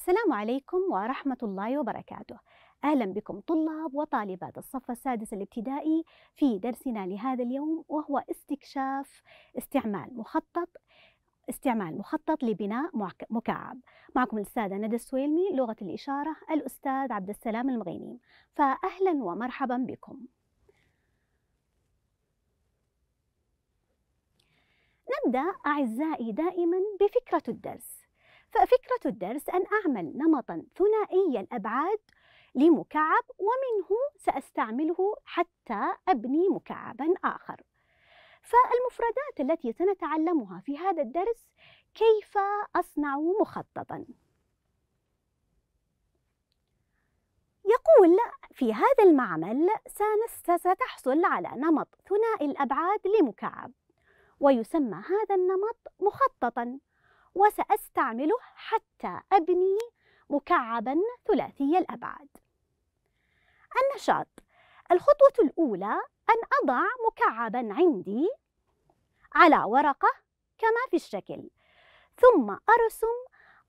السلام عليكم ورحمة الله وبركاته أهلا بكم طلاب وطالبات الصف السادس الابتدائي في درسنا لهذا اليوم وهو استكشاف استعمال مخطط استعمال مخطط لبناء مكعب معكم الأستاذة ندى السويلمي لغة الإشارة الأستاذ عبد السلام المغيني فأهلا ومرحبا بكم نبدأ أعزائي دائما بفكرة الدرس ففكرة الدرس أن أعمل نمطا ثنائي الأبعاد لمكعب ومنه سأستعمله حتى أبني مكعبا آخر فالمفردات التي سنتعلمها في هذا الدرس كيف أصنع مخططا يقول في هذا المعمل ستحصل على نمط ثنائي الأبعاد لمكعب ويسمى هذا النمط مخططا وسأستعمله حتى أبني مكعبا ثلاثي الأبعاد النشاط الخطوة الأولى أن أضع مكعبا عندي على ورقة كما في الشكل ثم أرسم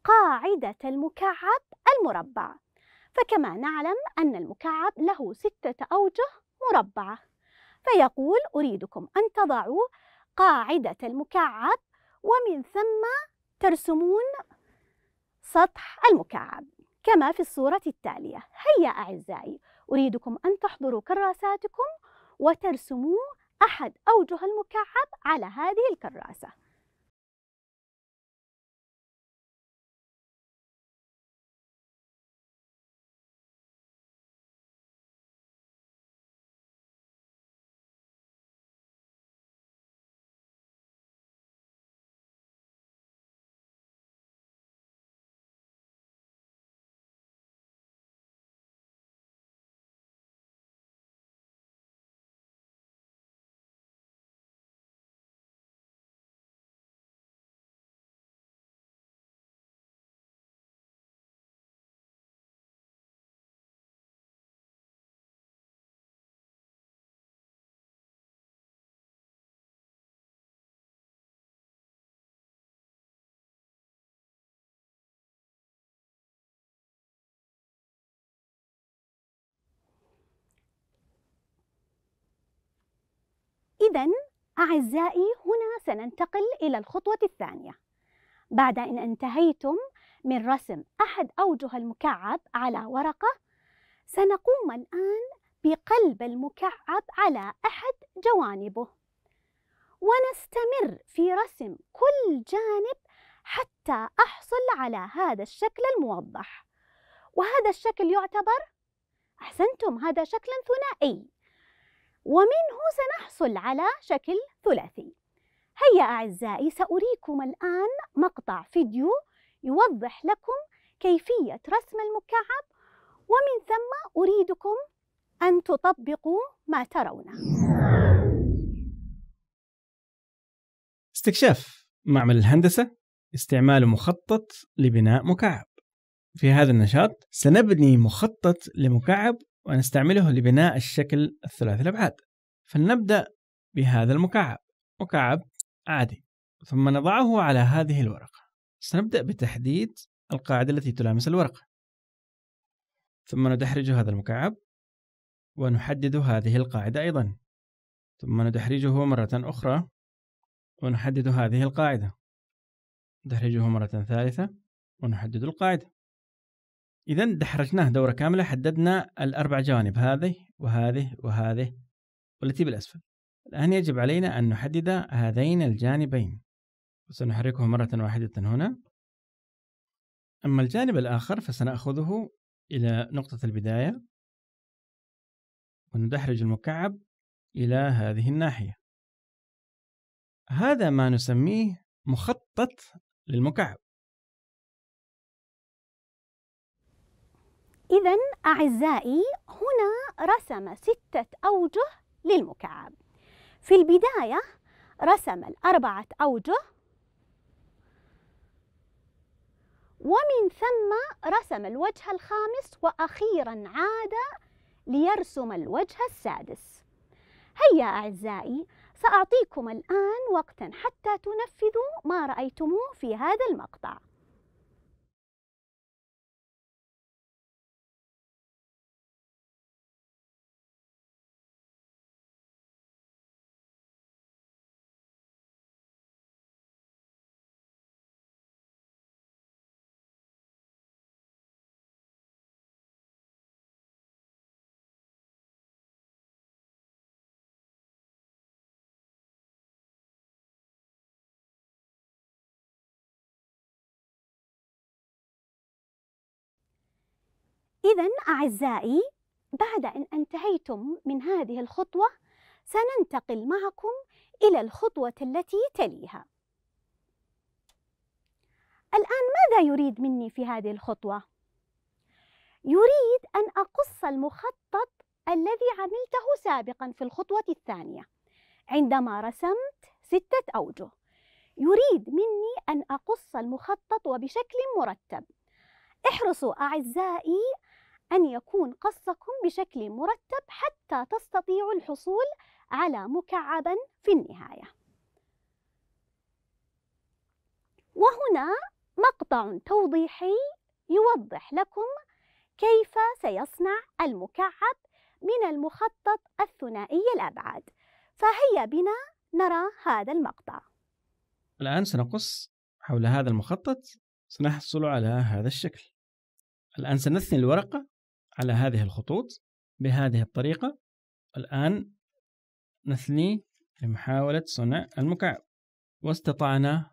قاعدة المكعب المربع فكما نعلم أن المكعب له ستة أوجه مربعة فيقول أريدكم أن تضعوا قاعدة المكعب ومن ثم ترسمون سطح المكعب كما في الصورة التالية هيا أعزائي أريدكم أن تحضروا كراساتكم وترسموا أحد أوجه المكعب على هذه الكراسة إذا أعزائي هنا سننتقل إلى الخطوة الثانية بعد أن انتهيتم من رسم أحد أوجه المكعب على ورقة سنقوم الآن بقلب المكعب على أحد جوانبه ونستمر في رسم كل جانب حتى أحصل على هذا الشكل الموضح وهذا الشكل يعتبر أحسنتم هذا شكلا ثنائي ومنه سنحصل على شكل ثلاثي هيا أعزائي سأريكم الآن مقطع فيديو يوضح لكم كيفية رسم المكعب ومن ثم أريدكم أن تطبقوا ما ترونه استكشاف معمل الهندسة استعمال مخطط لبناء مكعب في هذا النشاط سنبني مخطط لمكعب ونستعمله لبناء الشكل الثلاثي الأبعاد فلنبدأ بهذا المكعب مكعب عادي ثم نضعه على هذه الورقة سنبدأ بتحديد القاعدة التي تلامس الورقة ثم ندحرج هذا المكعب ونحدد هذه القاعدة أيضا ثم ندحرجه مرة أخرى ونحدد هذه القاعدة ندحرجه مرة ثالثة ونحدد القاعدة إذا دحرجناه دورة كاملة حددنا الأربع جوانب هذه وهذه وهذه والتي بالأسفل الآن يجب علينا أن نحدد هذين الجانبين وسنحركه مرة واحدة هنا أما الجانب الآخر فسنأخذه إلى نقطة البداية وندحرج المكعب إلى هذه الناحية هذا ما نسميه مخطط للمكعب إذا أعزائي هنا رسم ستة أوجه للمكعب في البداية رسم الأربعة أوجه ومن ثم رسم الوجه الخامس وأخيرا عاد ليرسم الوجه السادس هيا أعزائي سأعطيكم الآن وقتا حتى تنفذوا ما رأيتموه في هذا المقطع إذا أعزائي بعد أن انتهيتم من هذه الخطوة سننتقل معكم إلى الخطوة التي تليها الآن ماذا يريد مني في هذه الخطوة؟ يريد أن أقص المخطط الذي عملته سابقا في الخطوة الثانية عندما رسمت ستة أوجه يريد مني أن أقص المخطط وبشكل مرتب احرصوا أعزائي أن يكون قصكم بشكل مرتب حتى تستطيعوا الحصول على مكعبا في النهاية وهنا مقطع توضيحي يوضح لكم كيف سيصنع المكعب من المخطط الثنائي الأبعاد فهيا بنا نرى هذا المقطع الآن سنقص حول هذا المخطط سنحصل على هذا الشكل الآن سنثني الورقة على هذه الخطوط بهذه الطريقة الآن نثني لمحاولة صنع المكعب واستطعنا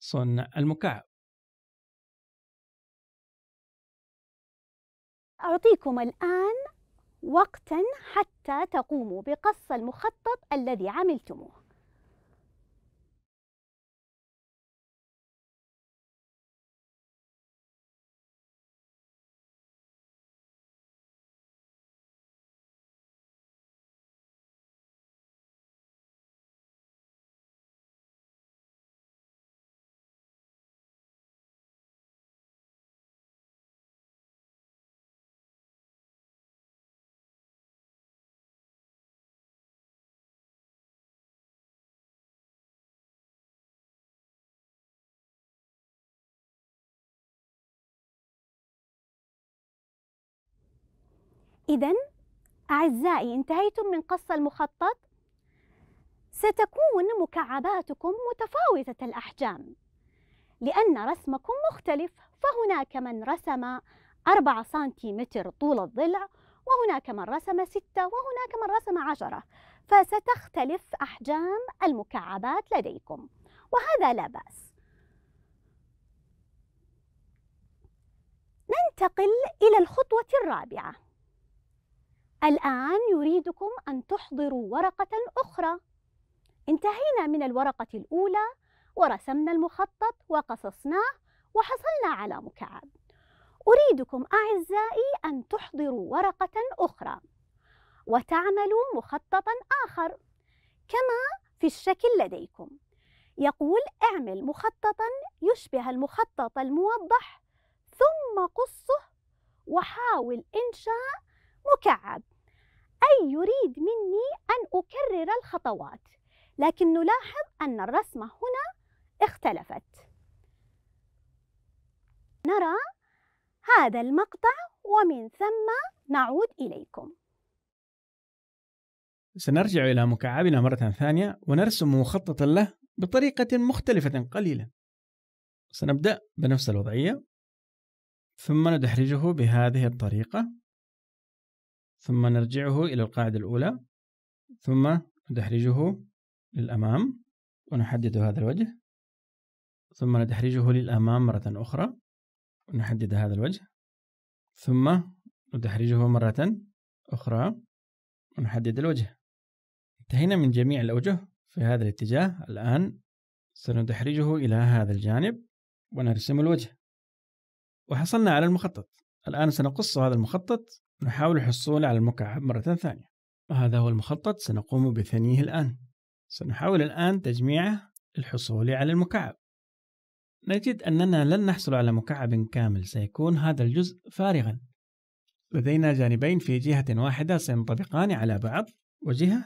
صنع المكعب أعطيكم الآن وقتا حتى تقوموا بقص المخطط الذي عملتموه إذا أعزائي انتهيتم من قص المخطط ستكون مكعباتكم متفاوتة الأحجام لأن رسمكم مختلف فهناك من رسم 4 سنتيمتر طول الضلع وهناك من رسم 6 وهناك من رسم 10 فستختلف أحجام المكعبات لديكم وهذا لا بأس ننتقل إلى الخطوة الرابعة الآن يريدكم أن تحضروا ورقة أخرى انتهينا من الورقة الأولى ورسمنا المخطط وقصصناه وحصلنا على مكعب أريدكم أعزائي أن تحضروا ورقة أخرى وتعملوا مخططا آخر كما في الشكل لديكم يقول اعمل مخططا يشبه المخطط الموضح ثم قصه وحاول إنشاء مكعب أي يريد مني أن أكرر الخطوات لكن نلاحظ أن الرسمة هنا اختلفت نرى هذا المقطع ومن ثم نعود إليكم سنرجع إلى مكعبنا مرة ثانية ونرسم مخططا له بطريقة مختلفة قليلا سنبدأ بنفس الوضعية ثم ندحرجه بهذه الطريقة ثم نرجعه إلى القاعدة الأولى ثم ندحرجه للأمام ونحدد هذا الوجه ثم ندحرجه للأمام مرة أخرى ونحدد هذا الوجه ثم ندحرجه مرة أخرى ونحدد الوجه انتهينا من جميع الأوجه في هذا الاتجاه الآن سندحرجه إلى هذا الجانب ونرسم الوجه وحصلنا على المخطط الآن سنقص هذا المخطط نحاول الحصول على المكعب مرة ثانية وهذا هو المخطط سنقوم بثنيه الآن سنحاول الآن تجميعه للحصول على المكعب نجد أننا لن نحصل على مكعب كامل سيكون هذا الجزء فارغا لدينا جانبين في جهة واحدة سينطبقان على بعض وجهة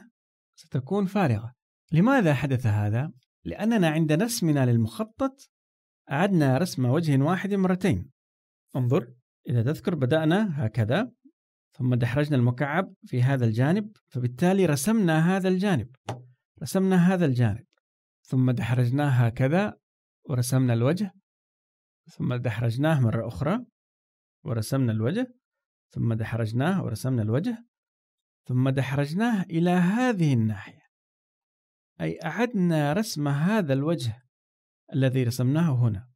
ستكون فارغة لماذا حدث هذا؟ لأننا عند رسمنا للمخطط أعدنا رسم وجه واحد مرتين انظر إذا تذكر بدأنا هكذا ثم دحرجنا المكعب في هذا الجانب فبالتالي رسمنا هذا الجانب رسمنا هذا الجانب ثم دحرجناه هكذا ورسمنا الوجه ثم دحرجناه مرة أخرى ورسمنا الوجه ثم دحرجناه ورسمنا الوجه ثم دحرجناه إلى هذه الناحية أي أعدنا رسم هذا الوجه الذي رسمناه هنا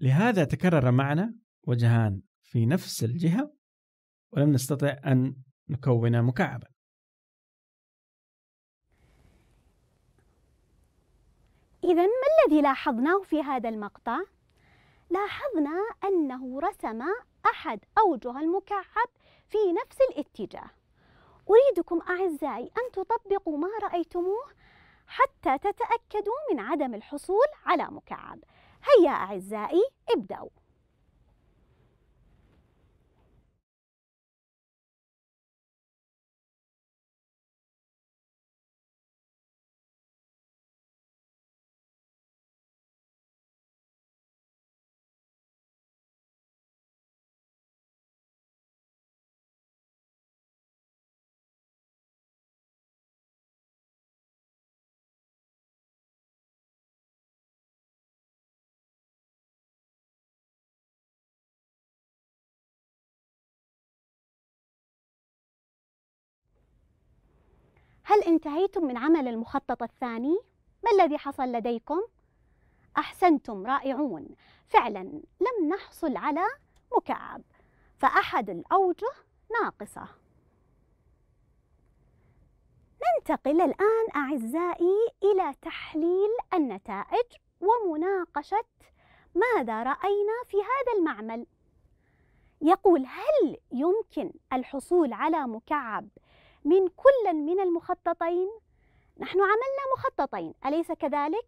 لهذا تكرر معنا وجهان في نفس الجهة ولم نستطع أن نكون مكعبا إذا ما الذي لاحظناه في هذا المقطع؟ لاحظنا أنه رسم أحد أوجه المكعب في نفس الاتجاه أريدكم أعزائي أن تطبقوا ما رأيتموه حتى تتأكدوا من عدم الحصول على مكعب هيا أعزائي ابدأوا هل انتهيتم من عمل المخطط الثاني؟ ما الذي حصل لديكم؟ أحسنتم رائعون فعلا لم نحصل على مكعب فأحد الأوجه ناقصة ننتقل الآن أعزائي إلى تحليل النتائج ومناقشة ماذا رأينا في هذا المعمل؟ يقول هل يمكن الحصول على مكعب من كل من المخططين نحن عملنا مخططين أليس كذلك؟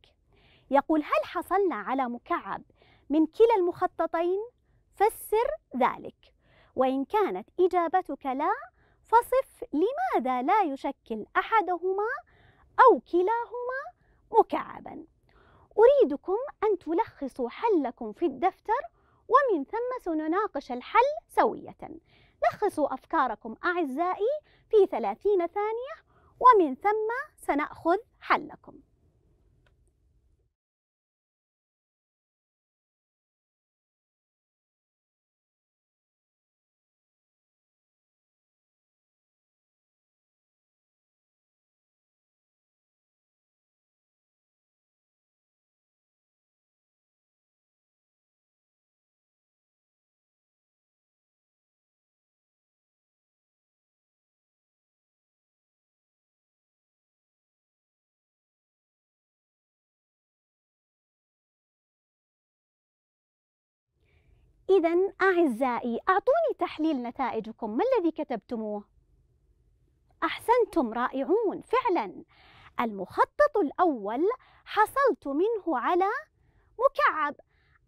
يقول هل حصلنا على مكعب من كلا المخططين؟ فسر ذلك وإن كانت إجابتك لا فصف لماذا لا يشكل أحدهما أو كلاهما مكعبا أريدكم أن تلخصوا حلكم في الدفتر ومن ثم سنناقش الحل سوية لخصوا أفكاركم أعزائي في ثلاثين ثانية ومن ثم سنأخذ حلكم إذا أعزائي أعطوني تحليل نتائجكم ما الذي كتبتموه؟ أحسنتم رائعون فعلا المخطط الأول حصلت منه على مكعب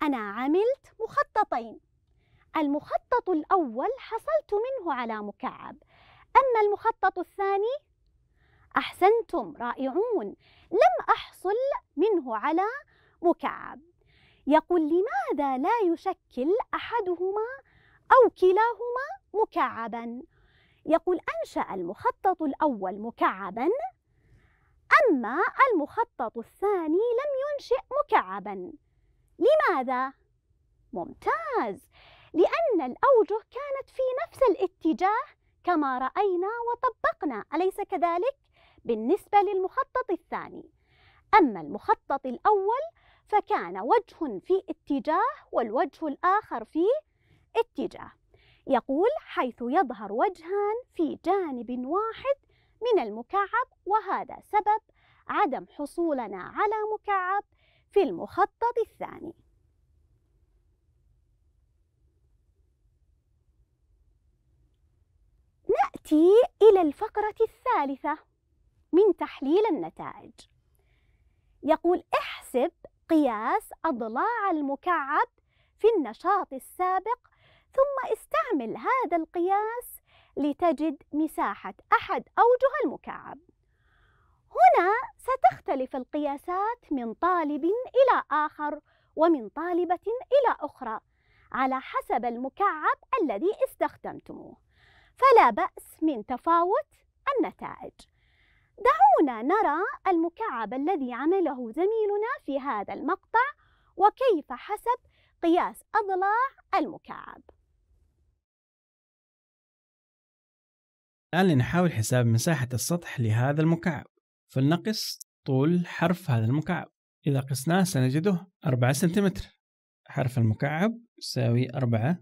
أنا عملت مخططين المخطط الأول حصلت منه على مكعب أما المخطط الثاني أحسنتم رائعون لم أحصل منه على مكعب يقول لماذا لا يشكل أحدهما أو كلاهما مكعبا يقول أنشأ المخطط الأول مكعبا أما المخطط الثاني لم ينشئ مكعبا لماذا؟ ممتاز لأن الأوجه كانت في نفس الاتجاه كما رأينا وطبقنا أليس كذلك؟ بالنسبة للمخطط الثاني أما المخطط الأول فكان وجه في اتجاه والوجه الآخر في اتجاه يقول حيث يظهر وجهان في جانب واحد من المكعب وهذا سبب عدم حصولنا على مكعب في المخطط الثاني نأتي إلى الفقرة الثالثة من تحليل النتائج يقول احسب قياس أضلاع المكعب في النشاط السابق ثم استعمل هذا القياس لتجد مساحة أحد أوجه المكعب هنا ستختلف القياسات من طالب إلى آخر ومن طالبة إلى أخرى على حسب المكعب الذي استخدمتموه فلا بأس من تفاوت النتائج دعونا نرى المكعب الذي عمله زميلنا في هذا المقطع وكيف حسب قياس أضلاع المكعب الآن لنحاول حساب مساحة السطح لهذا المكعب فلنقص طول حرف هذا المكعب إذا قسناه سنجده 4 سنتيمتر حرف المكعب يساوي 4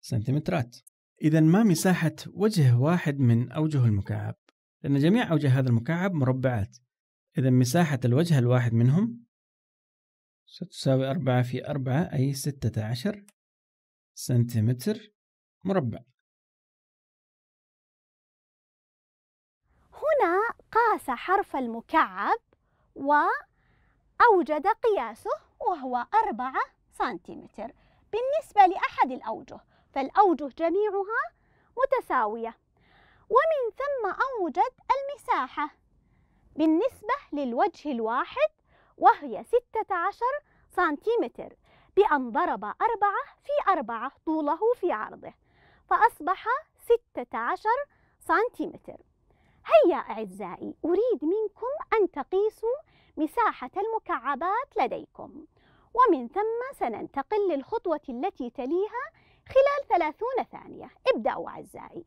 سنتيمترات إذا ما مساحة وجه واحد من أوجه المكعب لأن جميع أوجه هذا المكعب مربعات إذا مساحة الوجه الواحد منهم ستساوي أربعة في أربعة أي ستة عشر سنتيمتر مربع هنا قاس حرف المكعب وأوجد قياسه وهو أربعة سنتيمتر بالنسبة لأحد الأوجه فالأوجه جميعها متساوية ومن ثم أوجد المساحة بالنسبة للوجه الواحد وهي 16 سنتيمتر بأن ضرب أربعة في أربعة طوله في عرضه فأصبح 16 سنتيمتر هيا أعزائي أريد منكم أن تقيسوا مساحة المكعبات لديكم ومن ثم سننتقل للخطوة التي تليها خلال 30 ثانية ابدأوا أعزائي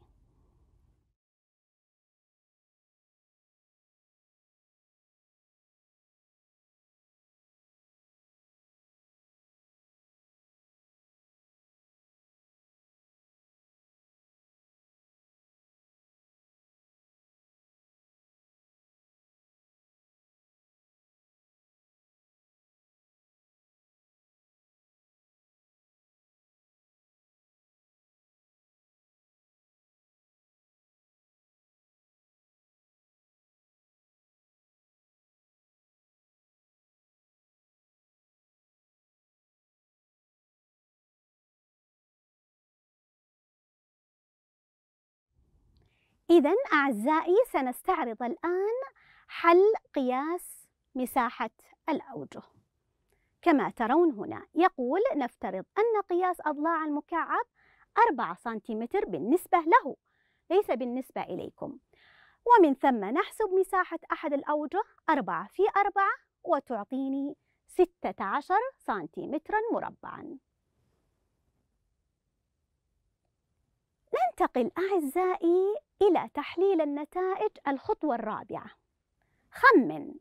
إذا أعزائي سنستعرض الآن حل قياس مساحة الأوجه كما ترون هنا يقول نفترض أن قياس أضلاع المكعب 4 سنتيمتر بالنسبة له ليس بالنسبة إليكم ومن ثم نحسب مساحة أحد الأوجه 4 في 4 وتعطيني 16 سنتيمترا مربعا ننتقل أعزائي إلى تحليل النتائج الخطوة الرابعة خمن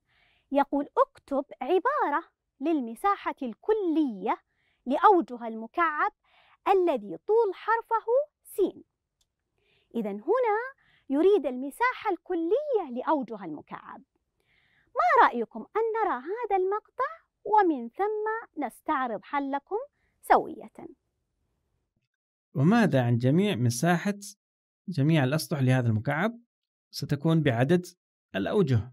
يقول اكتب عبارة للمساحة الكلية لأوجه المكعب الذي طول حرفه س إذا هنا يريد المساحة الكلية لأوجه المكعب ما رأيكم أن نرى هذا المقطع ومن ثم نستعرض حلكم سوية وماذا عن جميع مساحة جميع الأسطح لهذا المكعب ستكون بعدد الأوجه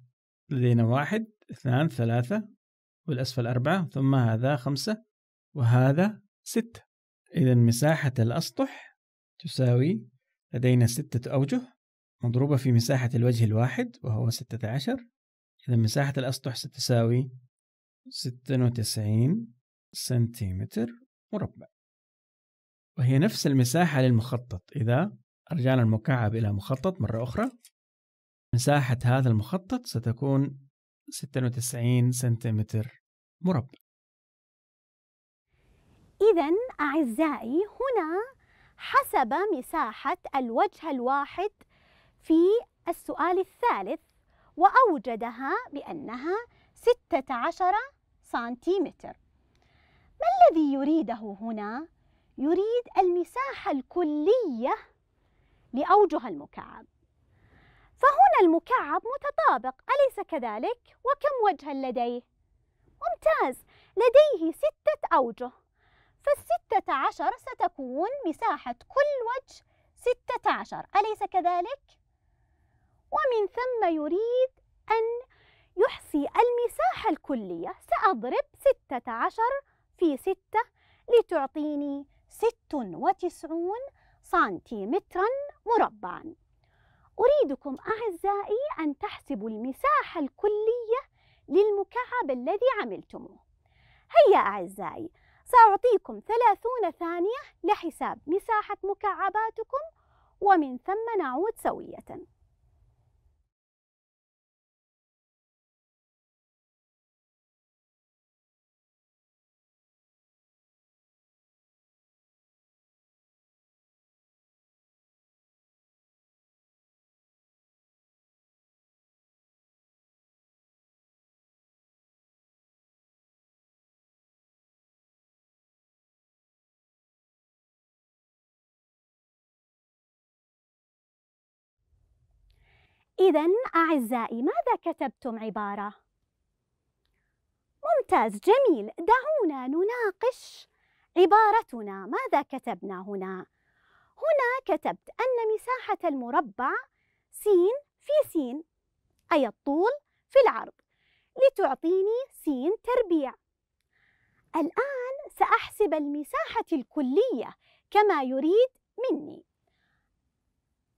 لدينا واحد اثنان ثلاثة والأسفل أربعة ثم هذا خمسة وهذا ستة إذا مساحة الأسطح تساوي لدينا ستة أوجه مضروبة في مساحة الوجه الواحد وهو ستة عشر إذا مساحة الأسطح ستساوي ستة وتسعين سنتيمتر مربع وهي نفس المساحة للمخطط إذا رجعنا المكعب إلى مخطط مرة أخرى مساحة هذا المخطط ستكون 96 سنتيمتر مربع إذا أعزائي هنا حسب مساحة الوجه الواحد في السؤال الثالث وأوجدها بأنها 16 سنتيمتر ما الذي يريده هنا؟ يريد المساحة الكلية لأوجه المكعب فهنا المكعب متطابق أليس كذلك؟ وكم وجها لديه؟ ممتاز لديه ستة أوجه فالستة عشر ستكون مساحة كل وجه ستة عشر أليس كذلك؟ ومن ثم يريد أن يحصي المساحة الكلية سأضرب ستة عشر في ستة لتعطيني 96 سنتيمترا مربعا أريدكم أعزائي أن تحسبوا المساحة الكلية للمكعب الذي عملتموه هيا أعزائي سأعطيكم 30 ثانية لحساب مساحة مكعباتكم ومن ثم نعود سوية إذا أعزائي ماذا كتبتم عبارة؟ ممتاز جميل دعونا نناقش عبارتنا ماذا كتبنا هنا؟ هنا كتبت أن مساحة المربع س في س أي الطول في العرض لتعطيني س تربيع الآن سأحسب المساحة الكلية كما يريد مني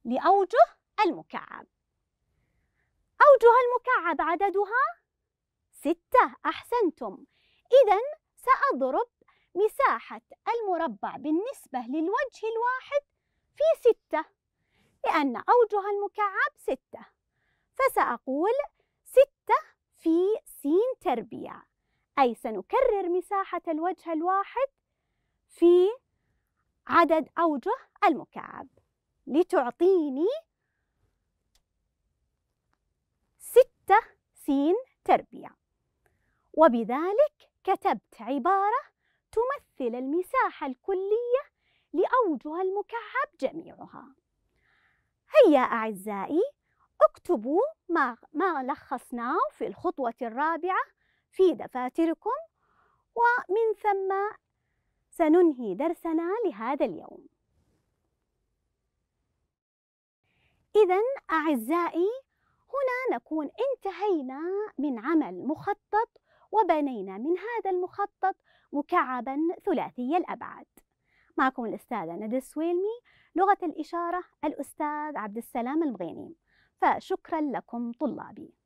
لأوجه المكعب أوجه المكعب عددها ستة أحسنتم إذا سأضرب مساحة المربع بالنسبة للوجه الواحد في ستة لأن أوجه المكعب ستة فسأقول ستة في سين تربيع أي سنكرر مساحة الوجه الواحد في عدد أوجه المكعب لتعطيني سين تربية وبذلك كتبت عبارة تمثل المساحة الكلية لأوجه المكعب جميعها هيا أعزائي اكتبوا ما, ما لخصناه في الخطوة الرابعة في دفاتركم ومن ثم سننهي درسنا لهذا اليوم إذا أعزائي هنا نكون انتهينا من عمل مخطط وبنينا من هذا المخطط مكعبا ثلاثي الأبعاد معكم الأستاذة ندى السويلمي لغة الإشارة الأستاذ عبد السلام المغيني فشكرا لكم طلابي